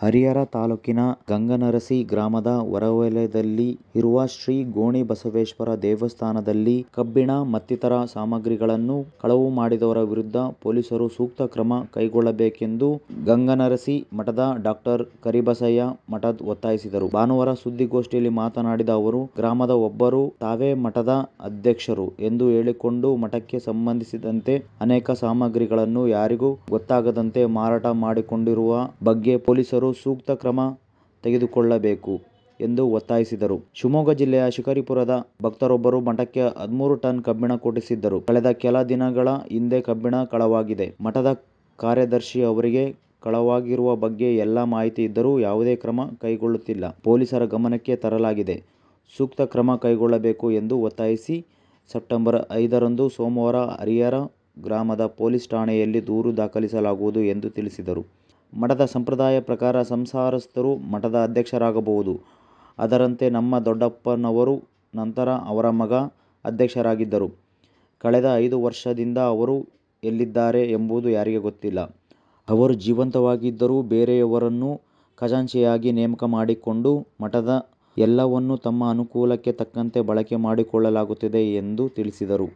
ಹರಿಹರ ತಾಲೂಕಿನ ಗಂಗನರಸಿ ಗ್ರಾಮದ ಹೊರವಲಯದಲ್ಲಿ ಇರುವ ಶ್ರೀ ಗೋಣಿಬಸವೇಶ್ವರ ದೇವಸ್ಥಾನದಲ್ಲಿ ಕಬ್ಬಿಣ ಮತ್ತಿತರ ಸಾಮಗ್ರಿಗಳನ್ನು ಕಳವು ಮಾಡಿದವರ ವಿರುದ್ಧ ಪೊಲೀಸರು ಸೂಕ್ತ ಕ್ರಮ ಕೈಗೊಳ್ಳಬೇಕೆಂದು ಗಂಗನರಸಿ ಮಠದ ಡಾಕ್ಟರ್ ಕರಿಬಸಯ್ಯ ಮಠದ್ ಒತ್ತಾಯಿಸಿದರು. ಭಾನುವಾರ ಸುದ್ದಿಗೋಷ್ಠಿಯಲ್ಲಿ ಮಾತನಾಡಿದ ಅವರು, ಗ್ರಾಮದ ಒಬ್ಬರು ತಾವೇ ಮಠದ ಅಧ್ಯಕ್ಷರು ಎಂದು ಹೇಳಿಕೊಂಡು ಮಠಕ್ಕೆ ಸಂಬಂಧಿಸಿದಂತೆ ಅನೇಕ ಸಾಮಗ್ರಿಗಳನ್ನು ಯಾರಿಗೂ ಗೊತ್ತಾಗದಂತೆ ಮಾರಾಟ ಮಾಡಿಕೊಂಡಿರುವ ಬಗ್ಗೆ ಪೊಲೀಸರು ಸೂಕ್ತ ಕ್ರಮ ತೆಗೆದುಕೊಳ್ಳಬೇಕು ಎಂದು ಒತ್ತಾಯಿಸಿದರು. ಶಿವಮೊಗ್ಗ ಜಿಲ್ಲೆಯ ಶಿಕಾರಿಪುರದ ಭಕ್ತರೊಬ್ಬರು ಮಠಕ್ಕೆ ಹದಿಮೂರು ಟನ್ ಕಬ್ಬಿಣ ಕೊಟ್ಟಿಸಿದ್ದರು. ಕಳೆದ ಕೆಲ ದಿನಗಳ ಹಿಂದೆ ಕಬ್ಬಿಣ ಕಳವಾಗಿದೆ. ಮಠದ ಕಾರ್ಯದರ್ಶಿ ಅವರಿಗೆ ಕಳವಾಗಿರುವ ಬಗ್ಗೆ ಎಲ್ಲ ಮಾಹಿತಿ ಇದ್ದರೂ ಯಾವುದೇ ಕ್ರಮ ಕೈಗೊಳ್ಳುತ್ತಿಲ್ಲ. ಪೊಲೀಸರ ಗಮನಕ್ಕೆ ತರಲಾಗಿದೆ. ಸೂಕ್ತ ಕ್ರಮ ಕೈಗೊಳ್ಳಬೇಕು ಎಂದು ಒತ್ತಾಯಿಸಿ ಸೆಪ್ಟೆಂಬರ್ ಐದರಂದು ಸೋಮವಾರ ಹರಿಹರ ಗ್ರಾಮದ ಪೊಲೀಸ್ ಠಾಣೆಯಲ್ಲಿ ದೂರು ದಾಖಲಿಸಲಾಗುವುದು ಎಂದು ತಿಳಿಸಿದರು. ಮಠದ ಸಂಪ್ರದಾಯ ಪ್ರಕಾರ ಸಂಸಾರಸ್ಥರು ಮಠದ ಅಧ್ಯಕ್ಷರಾಗಬಹುದು ಅದರಂತೆ ನಮ್ಮ ದೊಡ್ಡಪ್ಪನವರು ನಂತರ ಅವರ ಮಗ ಅಧ್ಯಕ್ಷರಾಗಿದ್ದರು. ಕಳೆದ ಐದು ವರ್ಷದಿಂದ ಅವರು ಎಲ್ಲಿದ್ದಾರೆ ಎಂಬುದು ಯಾರಿಗೆ ಗೊತ್ತಿಲ್ಲ. ಅವರು ಜೀವಂತವಾಗಿದ್ದರೂ ಬೇರೆಯವರನ್ನು ಖಜಾಂಚಿಯಾಗಿ ನೇಮಕ ಮಾಡಿಕೊಂಡು ಮಠದ ಎಲ್ಲವನ್ನೂ ತಮ್ಮ ಅನುಕೂಲಕ್ಕೆ ತಕ್ಕಂತೆ ಬಳಕೆ ಮಾಡಿಕೊಳ್ಳಲಾಗುತ್ತಿದೆ ಎಂದು ತಿಳಿಸಿದರು.